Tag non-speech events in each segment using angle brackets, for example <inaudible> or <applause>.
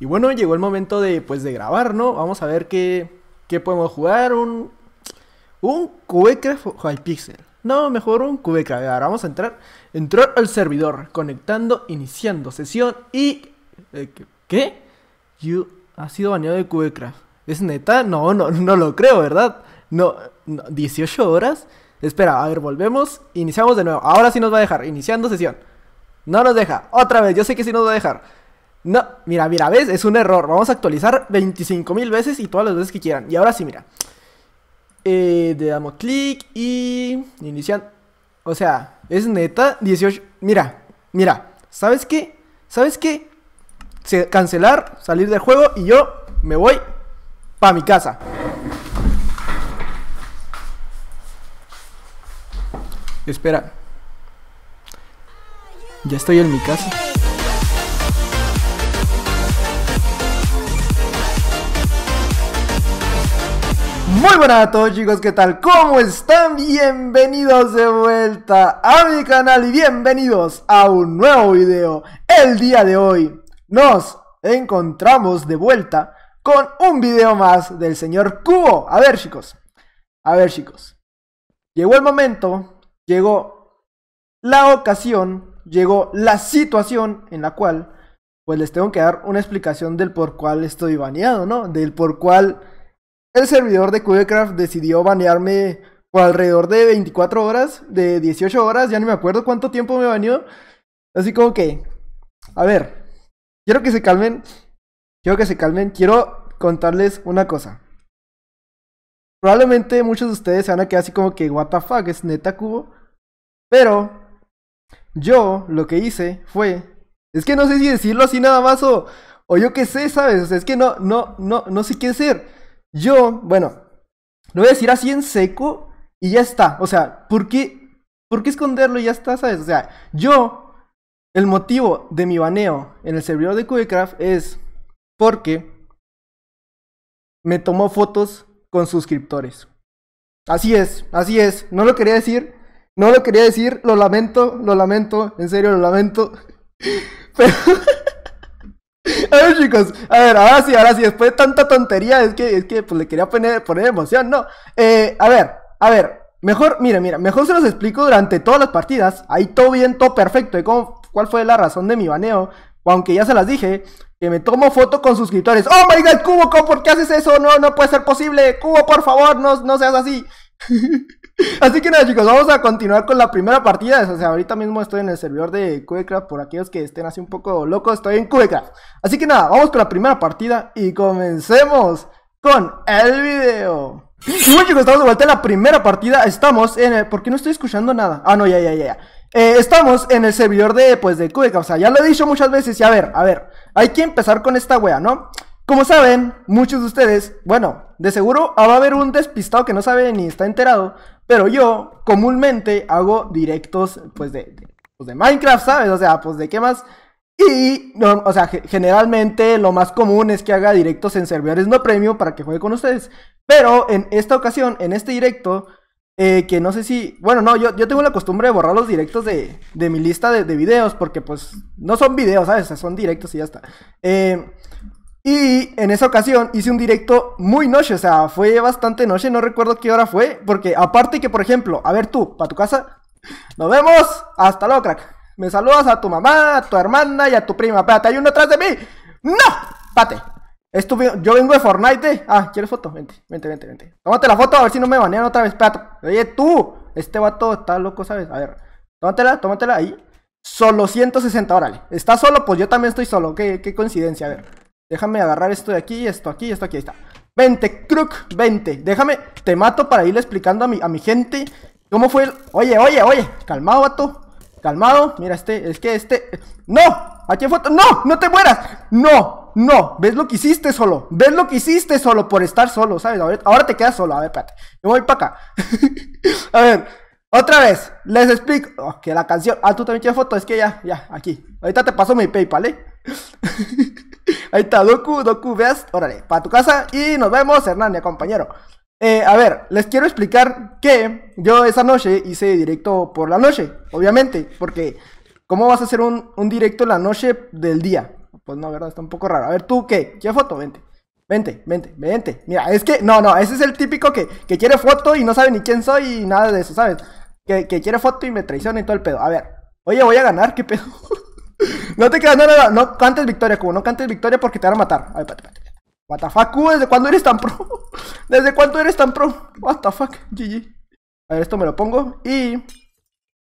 Y bueno, llegó el momento de, pues, de grabar, ¿no? Vamos a ver qué, qué podemos jugar. Un, un Cubecraft No, mejor un Cubecraft. Ahora vamos a entrar, entrar al servidor. Conectando, iniciando sesión y... Eh, ¿Qué? You ha sido baneado de Cubecraft. ¿Es neta? No, no, no lo creo, ¿verdad? No, no, 18 horas. Espera, a ver, volvemos. Iniciamos de nuevo. Ahora sí nos va a dejar. Iniciando sesión. No nos deja. Otra vez. Yo sé que sí nos va a dejar. No, mira, mira, ¿ves? Es un error. Vamos a actualizar 25 mil veces y todas las veces que quieran. Y ahora sí, mira. Eh, le damos clic y inician. O sea, es neta 18. Mira, mira, ¿sabes qué? ¿Sabes qué? Se, cancelar, salir del juego y yo me voy para mi casa. Espera. Ya estoy en mi casa. Muy buenas a todos chicos, ¿qué tal? ¿Cómo están? Bienvenidos de vuelta a mi canal y bienvenidos a un nuevo video. El día de hoy nos encontramos de vuelta con un video más del señor Cubo. A ver chicos, a ver chicos. Llegó el momento, llegó la ocasión, llegó la situación en la cual pues les tengo que dar una explicación del por cuál estoy baneado, ¿no? Del por cual... El servidor de Cubecraft decidió banearme por alrededor de 24 horas, de 18 horas, ya no me acuerdo cuánto tiempo me baneó. Así como que, a ver, quiero que se calmen, quiero que se calmen, quiero contarles una cosa. Probablemente muchos de ustedes se van a quedar así como que, what the fuck, es neta cubo. Pero yo lo que hice fue, es que no sé si decirlo así nada más o, o yo qué sé, ¿sabes? es que no, no, no, no sé qué ser. Yo, bueno, lo voy a decir así en seco y ya está. O sea, ¿por qué, por qué esconderlo y ya está, sabes? O sea, yo, el motivo de mi baneo en el servidor de Cubecraft es porque me tomó fotos con suscriptores. Así es, así es. No lo quería decir, no lo quería decir, lo lamento, lo lamento, en serio lo lamento. <laughs> Pero... <laughs> A ver, chicos, a ver, ahora sí, ahora sí, después de tanta tontería, es que, es que pues, le quería poner, poner emoción, ¿no? Eh, a ver, a ver, mejor, mira, mira, mejor se los explico durante todas las partidas, ahí todo bien, todo perfecto, de cuál fue la razón de mi baneo, aunque ya se las dije, que me tomo foto con suscriptores. ¡Oh my god, Cubo, ¿por qué haces eso? No, no puede ser posible, Cubo, por favor, no, no seas así. <laughs> Así que nada, chicos, vamos a continuar con la primera partida. O sea, ahorita mismo estoy en el servidor de Cubecraft. Por aquellos que estén así un poco locos, estoy en Cubecraft. Así que nada, vamos con la primera partida y comencemos con el video. Bueno chicos, estamos de vuelta en la primera partida Estamos en el... ¿Por qué no estoy escuchando nada? Ah, no, ya, ya, ya, ya eh, Estamos en el servidor de, pues, de CubeCraft O sea, ya lo he dicho muchas veces Y a ver, a ver Hay que empezar con esta wea, ¿no? Como saben, muchos de ustedes, bueno, de seguro ah, va a haber un despistado que no sabe ni está enterado, pero yo comúnmente hago directos pues de, pues, Minecraft, ¿sabes? O sea, pues de qué más. Y, o sea, generalmente lo más común es que haga directos en servidores no premium para que juegue con ustedes. Pero en esta ocasión, en este directo, eh, que no sé si... Bueno, no, yo, yo tengo la costumbre de borrar los directos de, de mi lista de, de videos porque pues no son videos, ¿sabes? O sea, son directos y ya está. Eh, y en esa ocasión hice un directo muy noche, o sea, fue bastante noche, no recuerdo qué hora fue, porque aparte que, por ejemplo, a ver tú, para tu casa, nos vemos, hasta luego, crack. Me saludas a tu mamá, a tu hermana y a tu prima. Espérate, hay uno atrás de mí. ¡No! Pate. Estuve, yo vengo de Fortnite. Ah, ¿quieres foto? Vente, vente, vente, Tómate la foto a ver si no me banean otra vez. Espérate. Oye, tú. Este vato está loco, ¿sabes? A ver. Tómatela, tómatela ahí. Solo 160, órale. ¿Estás solo? Pues yo también estoy solo. Qué, qué coincidencia, a ver. Déjame agarrar esto de aquí, esto aquí, esto aquí, ahí está. Vente, crook, vente. Déjame, te mato para irle explicando a mi, a mi gente cómo fue el... Oye, oye, oye, calmado, vato. Calmado, mira, este, es que este... ¡No! Aquí hay foto. ¡No! ¡No te mueras! ¡No! ¡No! ¿Ves lo que hiciste solo? ¿Ves lo que hiciste solo por estar solo, sabes? Ahora, te quedas solo. A ver, espérate. Yo voy para acá. <laughs> a ver, otra vez. Les explico. que la canción... Ah, tú también tienes foto. Es que ya, ya, aquí. Ahorita te paso mi PayPal, ¿eh? <laughs> Ahí está, Doku, Doku veas Órale, para tu casa y nos vemos, Hernania, compañero. Eh, a ver, les quiero explicar que yo esa noche hice directo por la noche, obviamente, porque ¿cómo vas a hacer un, directo la noche del día? Pues no, verdad, está un poco raro. A ver, ¿tú qué? ¿Qué foto? Vente. Vente, vente, vente. Mira, es que, no, no, ese es el típico que, quiere foto y no sabe ni quién soy y nada de eso, ¿sabes? Que, que quiere foto y me traiciona y todo el pedo. A ver, oye, voy a ganar, ¿qué pedo? <laughs> No te quedas, no, no, no, cantes victoria, Cubo, no cantes victoria porque te van a matar. A ver, pate, pate. What ¿desde cuándo eres tan pro? <laughs> ¿Desde cuándo eres tan pro? WTF GG. A ver, esto me lo pongo y...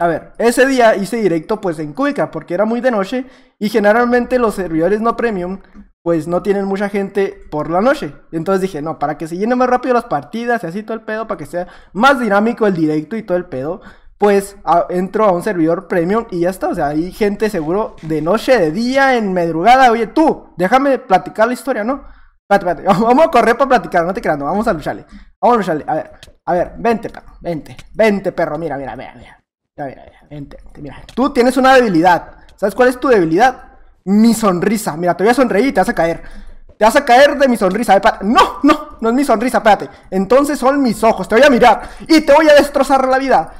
A ver, ese día hice directo pues en Cúbica. porque era muy de noche y generalmente los servidores no premium pues no tienen mucha gente por la noche. Entonces dije, no, para que se llenen más rápido las partidas y así todo el pedo, para que sea más dinámico el directo y todo el pedo, pues entro a un servidor premium y ya está. O sea, hay gente seguro de noche, de día, en madrugada. Oye, tú, déjame platicar la historia, ¿no? Espérate, espérate. <laughs> Vamos a correr para platicar, no te creas, no. Vamos a lucharle. Vamos a lucharle. A ver, a ver, vente, perro. Vente, vente, perro. Mira, mira, mira, mira. Mira, mira, Vente, mira. Tú tienes una debilidad. ¿Sabes cuál es tu debilidad? Mi sonrisa. Mira, te voy a sonreír y te vas a caer. Te vas a caer de mi sonrisa. Ver, no, no, no es mi sonrisa, espérate. Entonces son mis ojos. Te voy a mirar y te voy a destrozar la vida.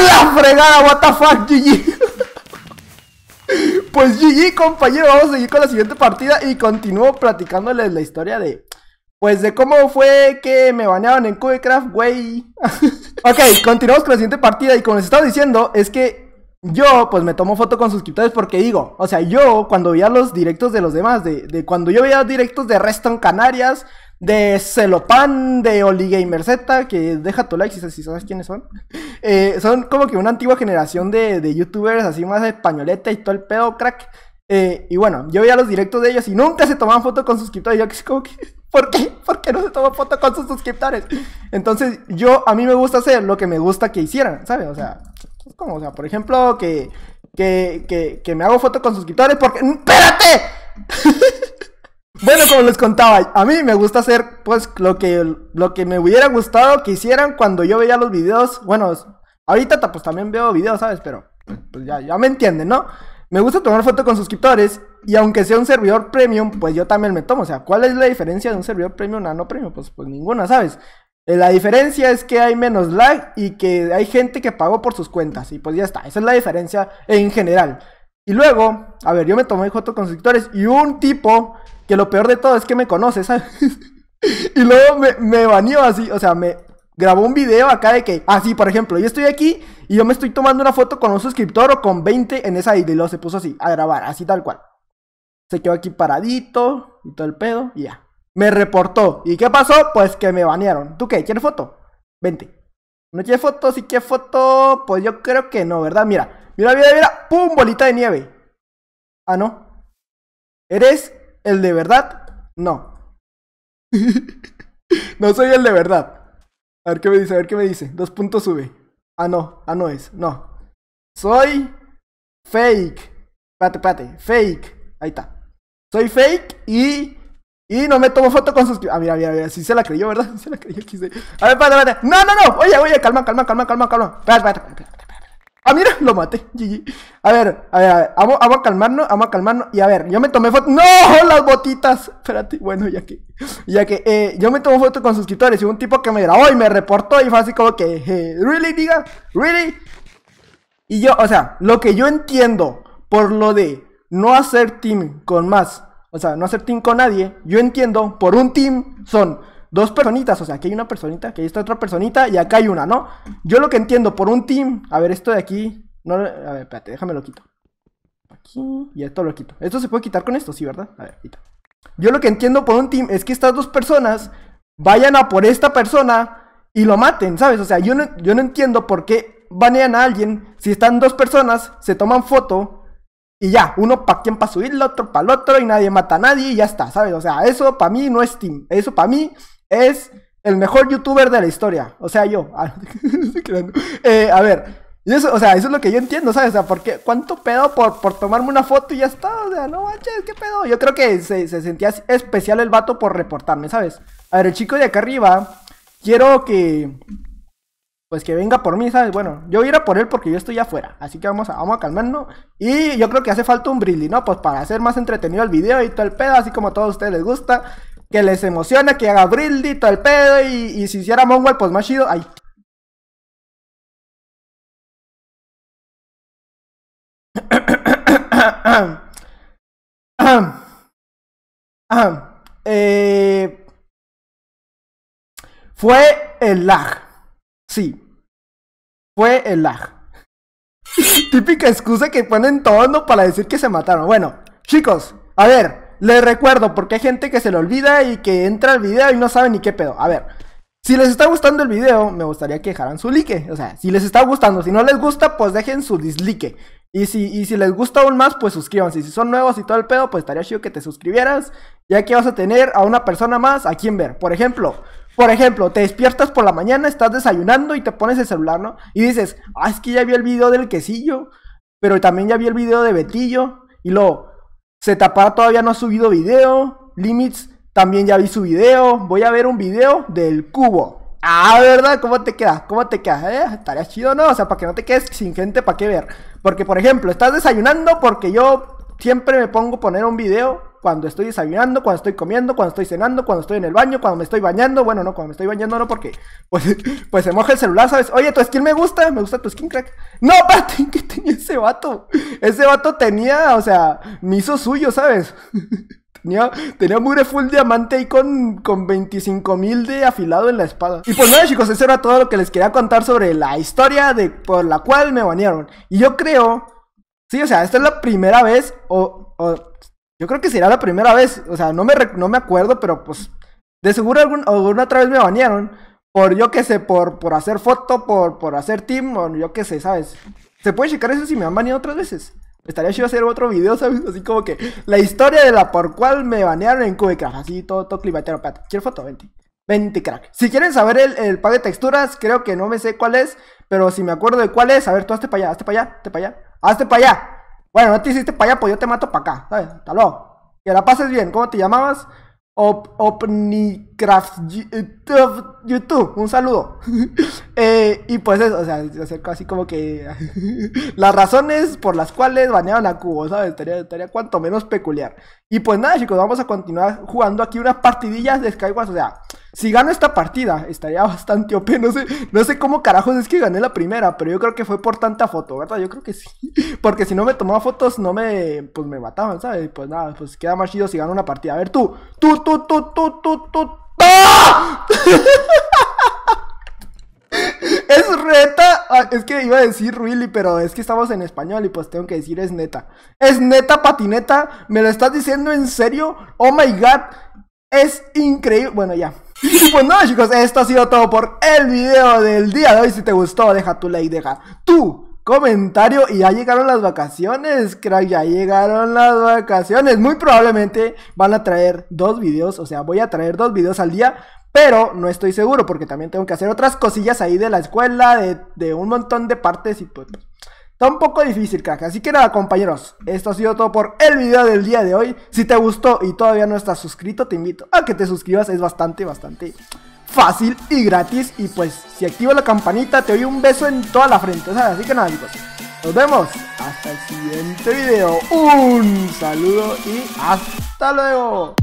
la fregada! ¡What the fuck, GG! pues GG, compañero, vamos a seguir con la siguiente partida y continúo platicándoles la historia de... Pues de cómo fue que me bañaron en Craft güey. <laughs> ok, continuamos con la siguiente partida y como les estaba diciendo, es que yo pues me tomo foto con suscriptores porque digo, o sea, yo cuando veía los directos de los demás, de, cuando yo veía directos de Reston Canarias, de Celopan, de Oligamer Z, que deja tu like si sabes quiénes son. Eh, son como que una antigua generación de, youtubers así más españoleta y todo el pedo, crack. Eh, y bueno, yo veía los directos de ellos y nunca se tomaban foto con suscriptores. Yo que como que, <laughs> ¿por qué? ¿Por qué no se toma foto con sus suscriptores? Entonces, yo, a mí me gusta hacer lo que me gusta que hicieran, ¿sabes? O sea, como, o sea, por ejemplo, que, que, que, que me hago foto con suscriptores porque... ¡Espérate! <laughs> Bueno, como les contaba, a mí me gusta hacer pues lo que, lo que me hubiera gustado que hicieran cuando yo veía los videos. Bueno, ahorita pues también veo videos, ¿sabes? Pero pues ya, ya me entienden, ¿no? Me gusta tomar foto con suscriptores y aunque sea un servidor premium, pues yo también me tomo. O sea, ¿cuál es la diferencia de un servidor premium a no premium? Pues, pues ninguna, ¿sabes? Eh, la diferencia es que hay menos lag y que hay gente que pagó por sus cuentas. Y pues ya está, esa es la diferencia en general. Y luego, a ver, yo me tomé foto con suscriptores y un tipo, que lo peor de todo es que me conoce, <laughs> ¿sabes? y luego me, me baneó así, o sea, me grabó un video acá de que, así, por ejemplo, yo estoy aquí y yo me estoy tomando una foto con un suscriptor o con 20 en esa ID y luego se puso así, a grabar, así tal cual. Se quedó aquí paradito y todo el pedo y ya. Me reportó. ¿Y qué pasó? Pues que me banearon. ¿Tú qué? ¿Quieres foto? 20 ¿No quieres foto? sí quieres foto, pues yo creo que no, ¿verdad? Mira, Mira, mira, mira. ¡Pum! Bolita de nieve. Ah, no. ¿Eres el de verdad? No. <laughs> no soy el de verdad. A ver qué me dice, a ver qué me dice. Dos puntos sube. Ah, no. Ah, no es. No. Soy fake. Pate, pate. Fake. Ahí está. Soy fake y... Y no me tomo foto con sus... Ah, mira, mira, mira. si se la creyó, ¿verdad? Si <laughs> se la creyó. Quise... A ver, espérate, espérate. No, no, no. Oye, oye, calma, calma, calma, calma, calma. Espérate, espérate, espérate. Ah, mira, lo maté. GG. A ver, a ver, a ver. Vamos, a calmarnos, vamos a calmarnos. Y a ver, yo me tomé foto. ¡No! Las botitas. Espérate, bueno, ya que. Ya que eh, yo me tomé foto con suscriptores y un tipo que me grabó y me reportó y fue así como que, ¿really, diga? ¿really? Y yo, o sea, lo que yo entiendo por lo de no hacer team con más, o sea, no hacer team con nadie, yo entiendo por un team son dos personitas, o sea, aquí hay una personita, aquí está otra personita y acá hay una, ¿no? Yo lo que entiendo por un team, a ver, esto de aquí, no, a ver, espérate, déjame lo quito. Aquí, y esto lo quito. Esto se puede quitar con esto, sí, ¿verdad? A ver, quita. Yo lo que entiendo por un team es que estas dos personas vayan a por esta persona y lo maten, ¿sabes? O sea, yo no, yo no entiendo por qué banean a alguien si están dos personas, se toman foto y ya, uno para quien para subir, El otro para el otro y nadie mata a nadie y ya está, ¿sabes? O sea, eso para mí no es team. Eso para mí es el mejor youtuber de la historia. O sea, yo. Ah, <laughs> eh, a ver. eso, o sea, eso es lo que yo entiendo, ¿sabes? O sea, ¿por ¿cuánto pedo por, tomarme una foto y ya está? O sea, no manches, ¿qué pedo? Yo creo que se, sentía especial el vato por reportarme, ¿sabes? A ver, el chico de acá arriba, quiero que. Pues que venga por mí, ¿sabes? Bueno, yo voy a ir a por él porque yo estoy afuera. Así que vamos a, vamos a calmarnos. Y yo creo que hace falta un brilli, ¿no? Pues para hacer más entretenido el video y todo el pedo, así como a todos ustedes les gusta que les emociona, que haga Brildi, todo el pedo, y, si hiciera Mongol, pues más chido. Ay. eh, fue el lag. Sí. Fue el lag. <laughs> Típica excusa que ponen todos para decir que se mataron. Bueno, chicos, a ver. Les recuerdo, porque hay gente que se le olvida y que entra al video y no sabe ni qué pedo. A ver, si les está gustando el video, me gustaría que dejaran su like. O sea, si les está gustando, si no les gusta, pues dejen su dislike. Y si, y si les gusta aún más, pues suscríbanse. si son nuevos y todo el pedo, pues estaría chido que te suscribieras. Ya que vas a tener a una persona más a quien ver. Por ejemplo, por ejemplo, te despiertas por la mañana, estás desayunando y te pones el celular, ¿no? Y dices, ah, es que ya vi el video del quesillo, pero también ya vi el video de Betillo. Y luego, Zetapar todavía no ha subido video. Limits también ya vi su video. Voy a ver un video del cubo. Ah, ¿verdad? ¿Cómo te queda? ¿Cómo te quedas? Eh, estaría chido, ¿no? O sea, para que no te quedes sin gente, ¿para qué ver? Porque, por ejemplo, estás desayunando porque yo siempre me pongo a poner un video cuando estoy desayunando, cuando estoy comiendo, cuando estoy cenando, cuando estoy en el baño, cuando me estoy bañando. Bueno, no, cuando me estoy bañando no, porque pues, <laughs> pues se moja el celular, ¿sabes? Oye, tu skin me gusta, me gusta tu skin crack. No, <laughs> patín! ¿qué tenía ese vato? Ese vato tenía, o sea, me hizo suyo, ¿sabes? <laughs> Tenía, tenía mugre full diamante ahí con, con 25 mil de afilado en la espada. Y pues nada, chicos, eso era todo lo que les quería contar sobre la historia de por la cual me bañaron. Y yo creo, sí, o sea, esta es la primera vez, o, o yo creo que será la primera vez, o sea, no me, no me acuerdo, pero pues de seguro algún, alguna otra vez me banearon por, yo qué sé, por, por hacer foto, por, por hacer team, o yo qué sé, ¿sabes? Se puede checar eso si me han baneado otras veces. Estaría chido hacer otro video, ¿sabes? Así como que la historia de la por cual me banearon en Cubecraft. Así todo, todo climatero. foto? 20, 20, crack. Si quieren saber el, el pack de texturas, creo que no me sé cuál es. Pero si me acuerdo de cuál es, a ver, tú hazte para allá, hazte para allá, hazte para allá. ¡Hazte para allá! Bueno, no te hiciste para allá, pues yo te mato para acá. ¿Sabes? Hasta luego. Que la pases bien. ¿Cómo te llamabas? Opnicraft YouTube, un saludo. <laughs> Eh, y pues eso, o sea, se así como que <laughs> las razones por las cuales banearon a Cubo, ¿sabes? Estaría, cuanto menos peculiar. Y pues nada, chicos, vamos a continuar jugando aquí unas partidillas de Skywars, o sea, si gano esta partida, estaría <laughs> bastante OP. No sé, no sé cómo carajos es que gané la primera, pero yo creo que fue por tanta foto, ¿verdad? Yo creo que sí. <laughs> Porque si no me tomaba fotos, no me. Pues me mataban, ¿sabes? Pues nada, pues queda más chido si gano una partida. A ver, tú. Tú, tú, tú, tú, tú, tú. <laughs> es reta. Ah, es que iba a decir really, pero es que estamos en español y pues tengo que decir es neta. Es neta, patineta. ¿Me lo estás diciendo en serio? Oh my god. Es increíble. Bueno, ya. Y pues nada, chicos, esto ha sido todo por el video del día de hoy. Si te gustó, deja tu like, deja tu comentario y ya llegaron las vacaciones, crack, ya llegaron las vacaciones. Muy probablemente van a traer dos videos, o sea, voy a traer dos videos al día, pero no estoy seguro porque también tengo que hacer otras cosillas ahí de la escuela, de, de un montón de partes y pues un poco difícil, crack. Así que nada, compañeros, esto ha sido todo por el video del día de hoy. Si te gustó y todavía no estás suscrito, te invito a que te suscribas. Es bastante, bastante fácil y gratis. Y pues, si activas la campanita, te doy un beso en toda la frente. Así que nada, chicos. Nos vemos hasta el siguiente video. Un saludo y hasta luego.